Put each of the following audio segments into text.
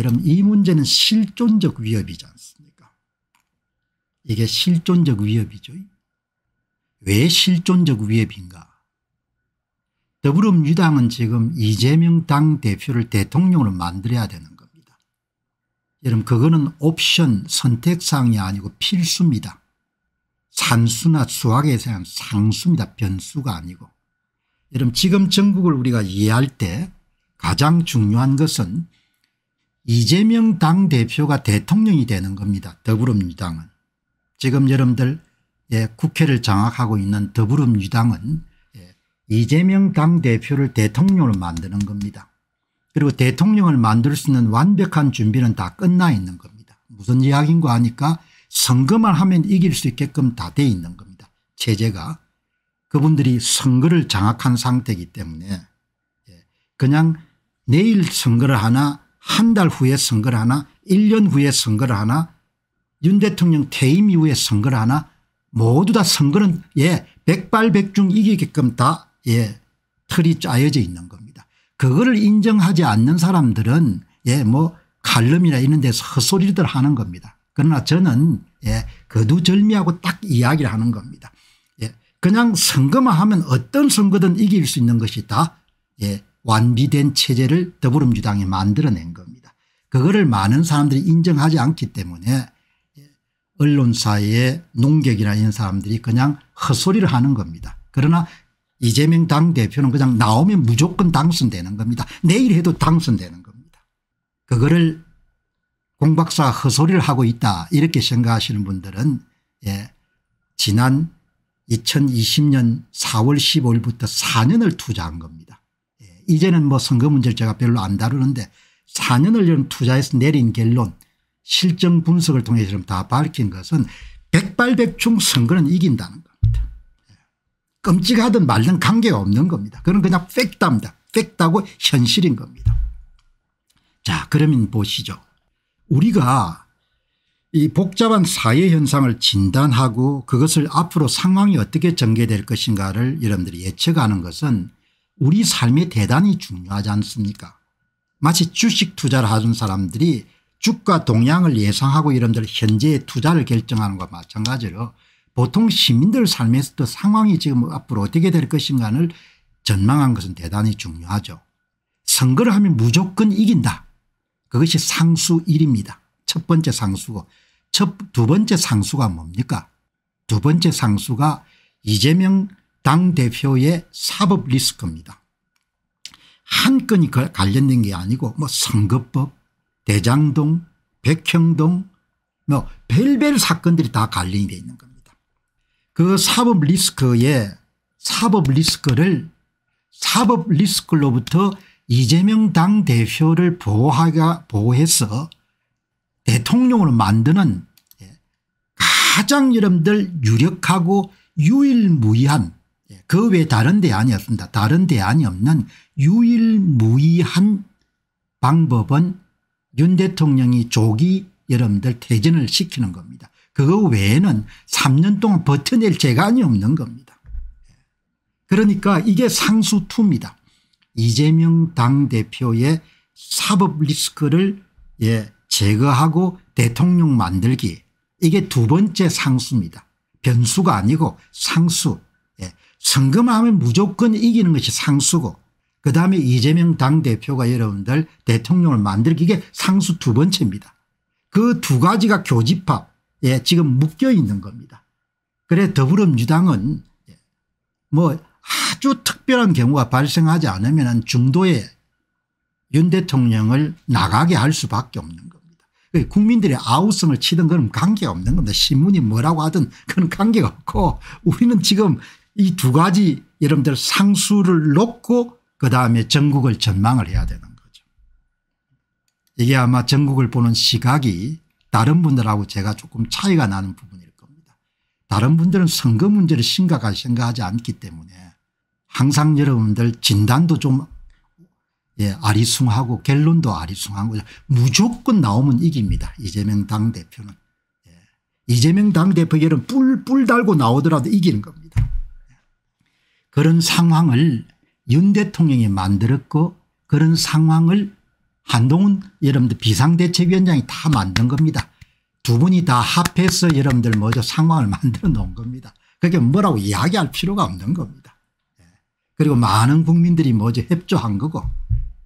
여러분 이 문제는 실존적 위협이지 않습니까 이게 실존적 위협이죠. 왜 실존적 위협인가 더불어민주당은 지금 이재명 당 대표를 대통령으로 만들어야 되는 겁니다. 여러분 그거는 옵션 선택사항이 아니고 필수입니다. 산수나 수학에 대한 상수입니다. 변수가 아니고. 여러분 지금 전국을 우리가 이해할 때 가장 중요한 것은 이재명 당대표가 대통령이 되는 겁니다. 더불어민주당은. 지금 여러분들 예, 국회를 장악하고 있는 더불어민주당은 예, 이재명 당대표를 대통령으로 만드는 겁니다. 그리고 대통령을 만들 수 있는 완벽한 준비는 다 끝나 있는 겁니다. 무슨 이야기인 거 아니까 선거만 하면 이길 수 있게끔 다 돼 있는 겁니다. 체제가 그분들이 선거를 장악한 상태이기 때문에 예, 그냥 내일 선거를 하나 한달 후에 선거를 하나 1년 후에 선거를 하나 윤 대통령 퇴임 이후에 선거를 하나 모두 다 선거는 예 백발백중 이기게끔 다 예 틀이 짜여져 있는 겁니다. 그거를 인정하지 않는 사람들은 예뭐 칼럼이나 이런 데서 헛소리들 하는 겁니다. 그러나 저는 예 거두절미하고 딱 이야기를 하는 겁니다. 예 그냥 선거만 하면 어떤 선거든 이길 수 있는 것이다. 예 완비된 체제를 더불어민주당이 만들어낸 겁니다. 그거를 많은 사람들이 인정하지 않기 때문에 언론사의 농객이나 이런 사람들이 그냥 헛소리를 하는 겁니다. 그러나 이재명 당대표는 그냥 나오면 무조건 당선되는 겁니다. 내일 해도 당선되는 겁니다. 그거를 공박사 헛소리를 하고 있다 이렇게 생각하시는 분들은 예, 지난 2020년 4월 15일부터 4년을 투자한 겁니다. 이제는 뭐 선거 문제를 제가 별로 안 다루는데 4년을 투자해서 내린 결론 실정 분석을 통해서 다 밝힌 것은 백발백중 선거는 이긴다는 겁니다. 예. 끔찍하든 말든 관계가 없는 겁니다. 그건 그냥 팩트입니다. 팩트하고 현실인 겁니다. 자 그러면 보시죠. 우리가 이 복잡한 사회 현상을 진단하고 그것을 앞으로 상황이 어떻게 전개될 것인가를 여러분들이 예측하는 것은 우리 삶에 대단히 중요하지 않습니까 마치 주식 투자를 하는 사람들이 주가 동향을 예상하고 이런들 현재의 투자를 결정하는 것과 마찬가지로 보통 시민들 삶에서도 상황이 지금 앞으로 어떻게 될 것인가를 전망한 것은 대단히 중요하죠. 선거를 하면 무조건 이긴다. 그것이 상수 1입니다. 첫 번째 상수고 첫, 두 번째 상수가 뭡니까 두 번째 상수가 이재명 당대표의 사법 리스크입니다. 한 건이 관련된 게 아니고 뭐 선거법 대장동 백형동 뭐 별별 사건들이 다 관련이 되어 있는 겁니다. 그 사법 리스크에 사법 리스크를 사법 리스크로부터 이재명 당대표를 보호해서 대통령으로 만드는 예, 가장 여러분들 유력하고 유일무이한 예, 그외 다른 대안이 없습니다. 다른 대안이 없는 유일무이한 방법은 윤 대통령이 조기 여러분들 퇴진을 시키는 겁니다. 그거 외에는 3년 동안 버텨낼 재간이 없는 겁니다. 예. 그러니까 이게 상수투입니다. 이재명 당대표의 사법 리스크를 예, 제거하고 대통령 만들기 이게 두 번째 상수입니다. 변수가 아니고 상수 선금하면 무조건 이기는 것이 상수고 그다음에 이재명 당대표가 여러분들 대통령을 만들기 이게 상수 두 번째입니다. 그 두 가지가 교집합에 지금 묶여 있는 겁니다. 그래 더불어민주당은 뭐 아주 특별한 경우가 발생하지 않으면 중도에 윤 대통령을 나가게 할 수밖에 없는 겁니다. 그러니까 국민들의 아우성을 치든 그건 관계가 없는 겁니다. 신문이 뭐라고 하든 그건 관계가 없고 우리는 지금 이두 가지 여러분들 상수를 놓고 그다음에 전국을 전망을 해야 되는 거죠. 이게 아마 전국을 보는 시각이 다른 분들하고 제가 조금 차이가 나는 부분일 겁니다. 다른 분들은 선거 문제를 심각하게 생각하지 않기 때문에 항상 여러분들 진단도 좀 예, 아리숭하고 결론도 아리숭하고 무조건 나오면 이깁니다. 이재명 당대표는. 예. 이재명 당대표 여러분 뿔뿔 달고 나오더라도 이기는 겁니다. 그런 상황을 윤 대통령이 만들었고 그런 상황을 한동훈 여러분들 비상대책위원장이 다 만든 겁니다. 두 분이 다 합해서 여러분들 먼저 상황을 만들어 놓은 겁니다. 그게 뭐라고 이야기할 필요가 없는 겁니다. 예. 그리고 많은 국민들이 먼저 협조한 거고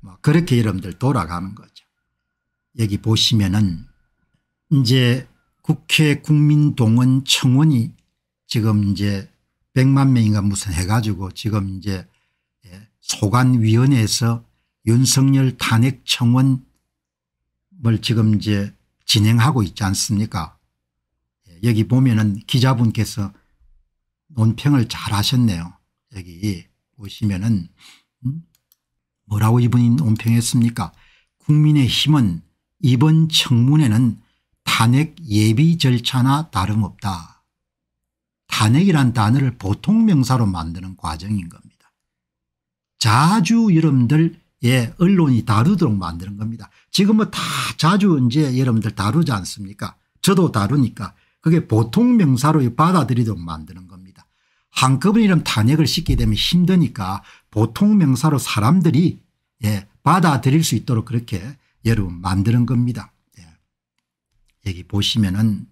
뭐 그렇게 여러분들 돌아가는 거죠. 여기 보시면은 이제 국회 국민동원 청원이 지금 이제 100만 명인가 무슨 해가지고 지금 이제 예, 소관위원회에서 윤석열 탄핵 청원을 지금 이제 진행하고 있지 않습니까 예, 여기 보면은 기자분께서 논평을 잘 하셨네요. 여기 보시면은 음? 뭐라고 이분이 논평했습니까 국민의힘은 이번 청문회는 탄핵 예비 절차나 다름없다. 탄핵이란 단어를 보통 명사로 만드는 과정인 겁니다. 자주 여러분들 예, 언론이 다루도록 만드는 겁니다. 지금은 다 자주 이제 여러분들 다루지 않습니까? 저도 다루니까 그게 보통 명사로 받아들이도록 만드는 겁니다. 한꺼번에 이런 탄핵을 시키게 되면 힘드니까 보통 명사로 사람들이 예, 받아들일 수 있도록 그렇게 여러분 만드는 겁니다. 예. 여기 보시면은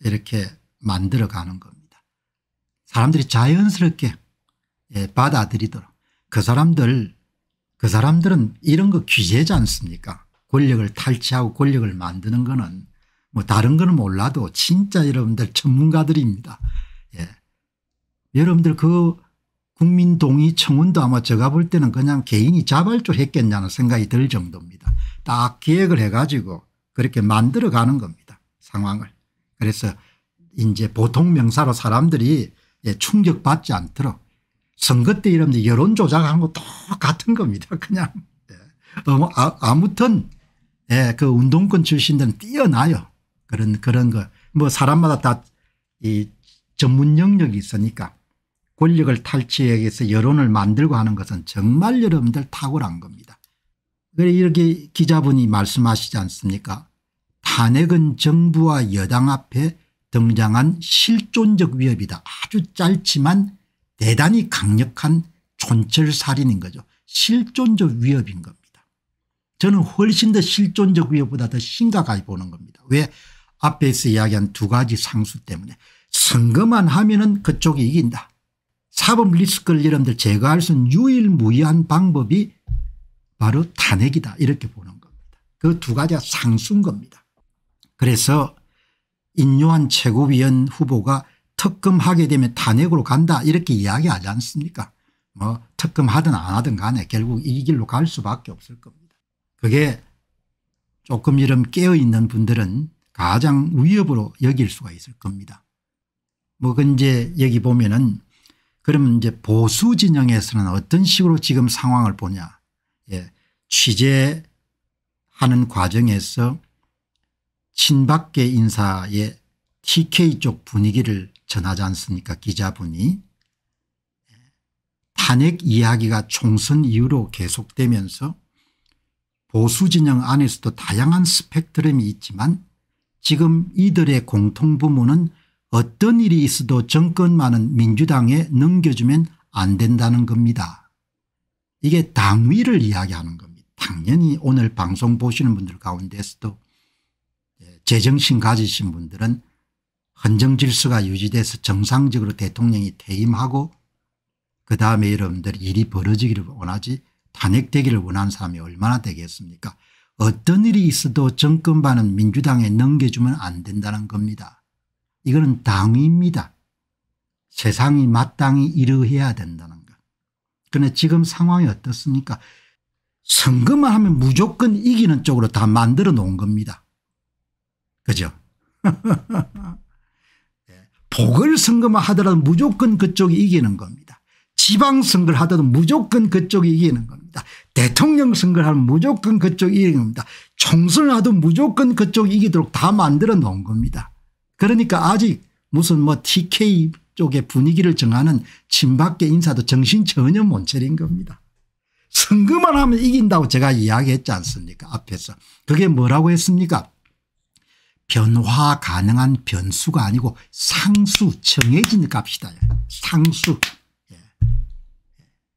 이렇게 만들어가는 겁니다. 사람들이 자연스럽게 예, 받아들이도록 그 사람들 그 사람들은 이런 거 귀재지 않습니까 권력을 탈취하고 권력을 만드는 거는 뭐 다른 거는 몰라도 진짜 여러분들 전문가들입니다. 예. 여러분들 그 국민 동의 청원도 아마 제가 볼 때는 그냥 개인이 자발적으로 했겠냐는 생각이 들 정도입니다. 딱계획을 해가지고 그렇게 만들어가는 겁니다. 상황을. 그래서 이제 보통 명사로 사람들이 예, 충격받지 않도록 선거 때 이러면 여론 조작한 거 똑같은 겁니다. 그냥 예. 아, 아무튼 예, 그 운동권 출신들은 뛰어나요. 그런 그런 거뭐 사람마다 다 이 전문 영역이 있으니까 권력을 탈취해서 여론을 만들고 하는 것은 정말 여러분들 탁월한 겁니다. 그래 이렇게 기자분이 말씀하시지 않습니까? 탄핵은 정부와 여당 앞에 등장한 실존적 위협이다. 아주 짧지만 대단히 강력한 촌철살인인 거죠. 실존적 위협인 겁니다. 저는 훨씬 더 실존적 위협보다 더 심각하게 보는 겁니다. 왜 앞에서 이야기한 두 가지 상수 때문에 선거만 하면 은 그쪽이 이긴다. 사법 리스크를 여러분들 제거할 수 있는 유일무이한 방법이 바로 탄핵이다 이렇게 보는 겁니다. 그 두 가지가 상수인 겁니다. 그래서 인요한 최고위원 후보가 특검하게 되면 탄핵으로 간다 이렇게 이야기하지 않습니까 뭐 특검하든 안 하든 간에 결국 이 길로 갈 수밖에 없을 겁니다. 그게 조금 이름 깨어있는 분들은 가장 위협으로 여길 수가 있을 겁니다. 뭐 이제 여기 보면은 그러면 이제 보수 진영에서는 어떤 식으로 지금 상황을 보냐 예. 취재하는 과정에서 친박계 인사의 TK 쪽 분위기를 전하지 않습니까 기자분이 탄핵 이야기가 총선 이후로 계속되면서 보수 진영 안에서도 다양한 스펙트럼이 있지만 지금 이들의 공통부문은 어떤 일이 있어도 정권만은 민주당에 넘겨주면 안 된다는 겁니다. 이게 당위를 이야기하는 겁니다. 당연히 오늘 방송 보시는 분들 가운데서도 제정신 가지신 분들은 헌정 질서가 유지돼서 정상적으로 대통령이 퇴임하고 그 다음에 여러분들 일이 벌어지기를 원하지 탄핵되기를 원하는 사람이 얼마나 되겠습니까 어떤 일이 있어도 정권반은 민주당에 넘겨주면 안 된다는 겁니다. 이거는 당위입니다. 세상이 마땅히 이러해야 된다는 것. 그런데 지금 상황이 어떻습니까 선거만 하면 무조건 이기는 쪽으로 다 만들어 놓은 겁니다. 그죠? 보궐선거만 예. 하더라도 무조건 그쪽이 이기는 겁니다. 지방선거를 하더라도 무조건 그쪽이 이기는 겁니다. 대통령 선거를 하면 무조건 그쪽이 이기는 겁니다. 총선을 하도 무조건 그쪽이 이기도록 다 만들어 놓은 겁니다. 그러니까 아직 무슨 뭐 TK 쪽의 분위기를 정하는 친박계 인사도 정신 전혀 못 차린 겁니다. 선거만 하면 이긴다고 제가 이야기했지 않습니까 앞에서. 그게 뭐라고 했습니까 변화 가능한 변수가 아니고 상수 정해진 값이다. 예, 상수. 예.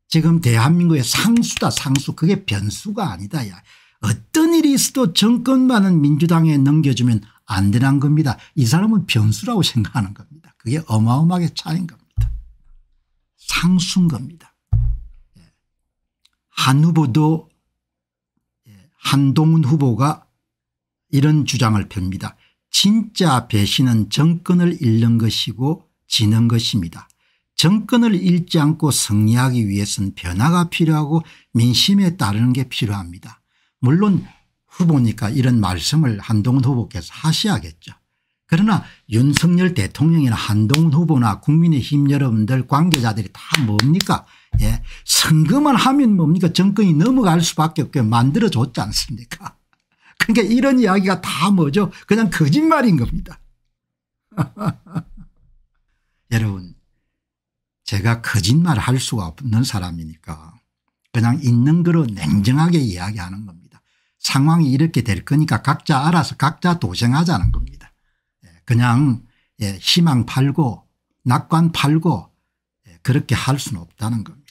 지금 대한민국의 상수다 상수 그게 변수가 아니다. 야. 어떤 일이 있어도 정권만은 민주당에 넘겨주면 안 되는 겁니다. 이 사람은 변수라고 생각하는 겁니다. 그게 어마어마하게 차인 겁니다. 상수인 겁니다. 예. 한 후보도 한동훈 후보가 이런 주장을 펴니다 진짜 배신은 정권을 잃는 것이고 지는 것입니다. 정권을 잃지 않고 승리하기 위해서는 변화가 필요하고 민심에 따르는 게 필요합니다. 물론 후보니까 이런 말씀을 한동훈 후보께서 하셔야겠죠. 그러나 윤석열 대통령이나 한동훈 후보나 국민의힘 여러분들 관계자들이 다 뭡니까 예. 선거만 하면 뭡니까 정권이 넘어갈 수밖에 없게 만들어줬지 않습니까 그러니까 이런 이야기가 다 뭐죠 그냥 거짓말인 겁니다. 여러분 제가 거짓말 할 수가 없는 사람이니까 그냥 있는 거로 냉정하게 이야기하는 겁니다. 상황이 이렇게 될 거니까 각자 알아서 각자 도생하자는 겁니다. 예, 그냥 예, 희망 팔고 낙관 팔고 예, 그렇게 할 수는 없다는 겁니다.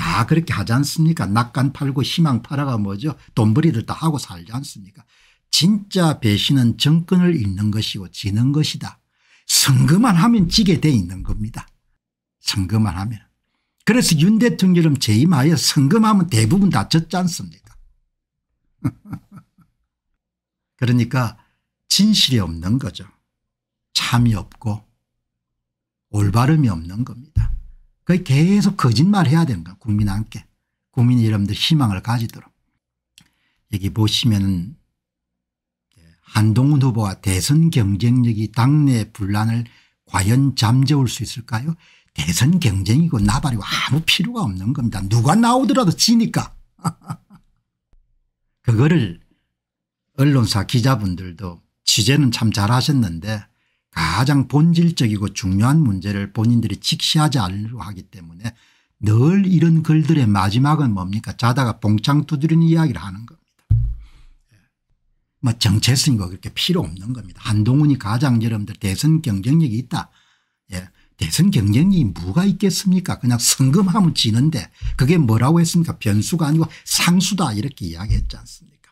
다 그렇게 하지 않습니까 낙관 팔고 희망 팔아가 뭐죠 돈벌이들 다 하고 살지 않습니까 진짜 배신은 정권을 잃는 것이고 지는 것이다 선거만 하면 지게 돼 있는 겁니다 선거만 하면 그래서 윤 대통령 재임하여 선거하면 대부분 다 졌지 않습니까 그러니까 진실이 없는 거죠 참이 없고 올바름이 없는 겁니다 그 계속 거짓말해야 되는 거야 국민한테 국민 여러분들 희망을 가지도록 여기 보시면은 한동훈 후보와 대선 경쟁력이 당내 분란을 과연 잠재울 수 있을까요 대선 경쟁이고 나발이고 아무 필요가 없는 겁니다 누가 나오더라도 지니까 그거를 언론사 기자분들도 취재는 참 잘하셨는데 가장 본질적이고 중요한 문제를 본인들이 직시하지 않으려 하기 때문에 늘 이런 글들의 마지막은 뭡니까 자다가 봉창 두드리는 이야기를 하는 겁니다. 예. 뭐정체성이 그렇게 필요 없는 겁니다. 한동훈이 가장 여러분들 대선 경쟁력이 있다. 예. 대선 경쟁력이 뭐가 있겠습니까 그냥 성금하면 지는데 그게 뭐라고 했습니까 변수가 아니고 상수다 이렇게 이야기했지 않습니까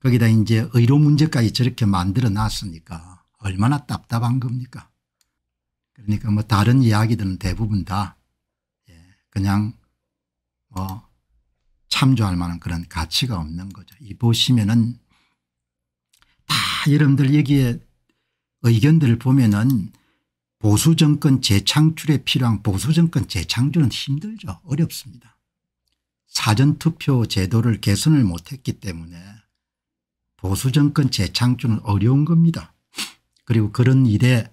거기다 이제 의료 문제까지 저렇게 만들어 놨으니까 얼마나 답답한 겁니까? 그러니까 뭐 다른 이야기들은 대부분 다 예, 그냥 뭐 참조할 만한 그런 가치가 없는 거죠. 이 보시면은 다 여러분들 여기에 의견들을 보면은 보수 정권 재창출에 필요한 보수 정권 재창조는 힘들죠. 어렵습니다. 사전투표 제도를 개선을 못했기 때문에 보수 정권 재창조는 어려운 겁니다. 그리고 그런 일에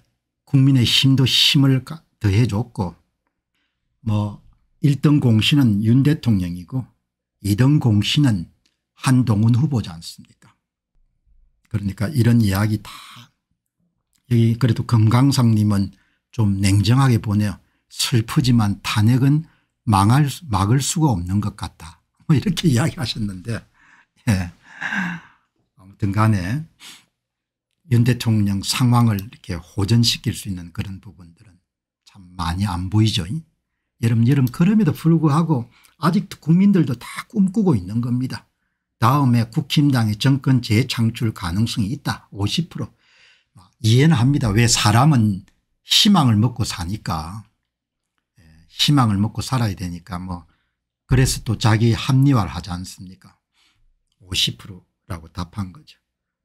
국민의 힘도 힘을 더해 줬고 뭐 1등 공신은 윤 대통령이고 2등 공신은 한동훈 후보지 않습니까 그러니까 이런 이야기 다 여기 그래도 금강상님은 좀 냉정하게 보내요. 슬프지만 탄핵은 망할 막을 수가 없는 것 같다. 뭐 이렇게 이야기하셨는데 예. 아무튼 간에 윤 대통령 상황을 이렇게 호전시킬 수 있는 그런 부분들은 참 많이 안 보이죠. 여름 여름 그럼에도 불구하고 아직도 국민들도 다 꿈꾸고 있는 겁니다. 다음에 국힘당의 정권 재창출 가능성이 있다 50% 아, 이해는 합니다. 왜 사람은 희망을 먹고 사니까 예, 희망을 먹고 살아야 되니까 뭐 그래서 또 자기 합리화를 하지 않습니까 50%라고 답한 거죠.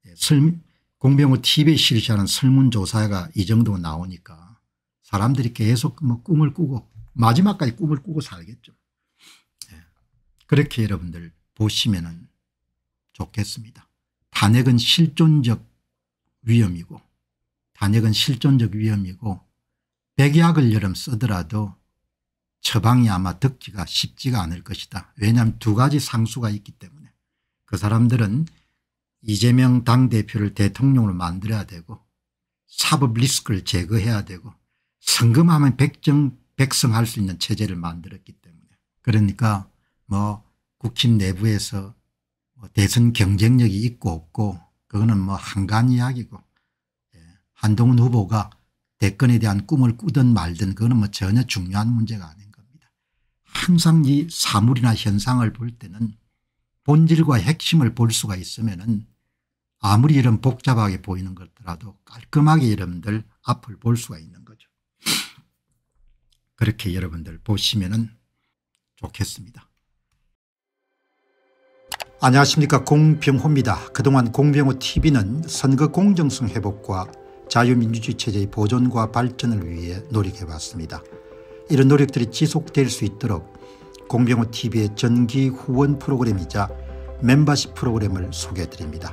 예, 설, 공병호 TV에 실시하는 설문조사가 이 정도 나오니까 사람들이 계속 뭐 꿈을 꾸고 마지막까지 꿈을 꾸고 살겠죠. 네. 그렇게 여러분들 보시면 좋겠습니다. 탄핵은 실존적 위험이고 탄핵은 실존적 위험이고 백약을 여름 쓰더라도 처방이 아마 듣기가 쉽지가 않을 것이다. 왜냐하면 두 가지 상수가 있기 때문에 그 사람들은 이재명 당대표를 대통령으로 만들어야 되고 사법 리스크를 제거해야 되고 성금하면 백정 백성할 수 있는 체제를 만들었기 때문에 그러니까 뭐 국힘 내부에서 뭐 대선 경쟁력이 있고 없고 그거는 뭐 한간 이야기고 예, 한동훈 후보가 대권에 대한 꿈을 꾸든 말든 그거는 뭐 전혀 중요한 문제가 아닌 겁니다. 항상 이 사물이나 현상을 볼 때는 본질과 핵심을 볼 수가 있으면 은 아무리 이런 복잡하게 보이는 것더라도 깔끔하게 여러분들 앞을 볼 수가 있는 거죠. 그렇게 여러분들 보시면 좋겠습니다. 안녕하십니까 공병호입니다. 그동안 공병호TV는 선거 공정성 회복과 자유민주주의 체제의 보존과 발전을 위해 노력해왔습니다. 이런 노력들이 지속될 수 있도록 공병호TV의 전기 후원 프로그램이자 멤버십 프로그램을 소개해드립니다.